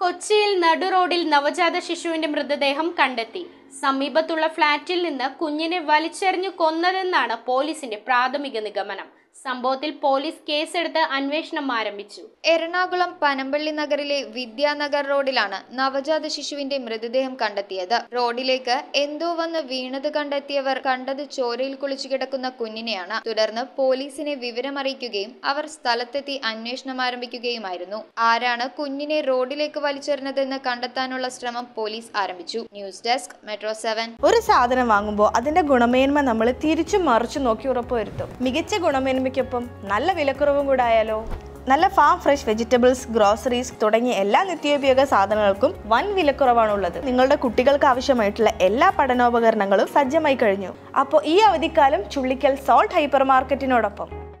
കൊച്ചിയിൽ നടുറോഡിൽ നവജാത ശിശുവിന്റെ മൃതദേഹം കണ്ടെത്തി സമീപത്തുള്ള ഫ്ളാറ്റിൽ നിന്ന് കുഞ്ഞിനെ വലിച്ചെറിഞ്ഞു കൊന്നതെന്നാണ് പോലീസിന്റെ പ്രാഥമിക നിഗമനം സംഭവത്തിൽ പോലീസ് കേസെടുത്ത് അന്വേഷണം ആരംഭിച്ചു എറണാകുളം പനമ്പള്ളി നഗറിലെ വിദ്യാനഗർ റോഡിലാണ് നവജാത ശിശുവിന്റെ മൃതദേഹം കണ്ടെത്തിയത് റോഡിലേക്ക് എന്തോ വന്ന് വീണത് കണ്ടെത്തിയവർ കണ്ടത് ചോരയിൽ കുളിച്ചു കിടക്കുന്ന കുഞ്ഞിനെയാണ് തുടർന്ന് പോലീസിനെ വിവരമറിയിക്കുകയും അവർ സ്ഥലത്തെത്തി അന്വേഷണം ആരംഭിക്കുകയുമായിരുന്നു ആരാണ് കുഞ്ഞിനെ റോഡിലേക്ക് വലിച്ചെറിഞ്ഞതെന്ന് കണ്ടെത്താനുള്ള ശ്രമം പോലീസ് ആരംഭിച്ചു ന്യൂസ് ഡെസ്ക് മെട്രോ സെവൻ ഒരു സാധനം വാങ്ങുമ്പോൾ അതിന്റെ ഗുണമേന്മ നമ്മൾ തിരിച്ചു മറിച്ചു നോക്കി ഉറപ്പുവരുത്തും മികച്ച ഗുണമേന്മ ഗോതമ്പയ്ക്കൊപ്പം നല്ല വിലക്കുറവും കൂടെ ആയാലോ നല്ല ഫാം ഫ്രഷ് വെജിറ്റബിൾസ് ഗ്രോസറീസ് തുടങ്ങിയ എല്ലാ നിത്യോപയോഗ സാധനങ്ങൾക്കും വൻ വിലക്കുറവാണുള്ളത് നിങ്ങളുടെ കുട്ടികൾക്ക് ആവശ്യമായിട്ടുള്ള എല്ലാ പഠനോപകരണങ്ങളും സജ്ജമായി കഴിഞ്ഞു അപ്പോൾ ഈ അവധിക്കാലം ചുള്ളിക്കൽ സോൾട്ട് ഹൈപ്പർ മാർക്കറ്റിനോടൊപ്പം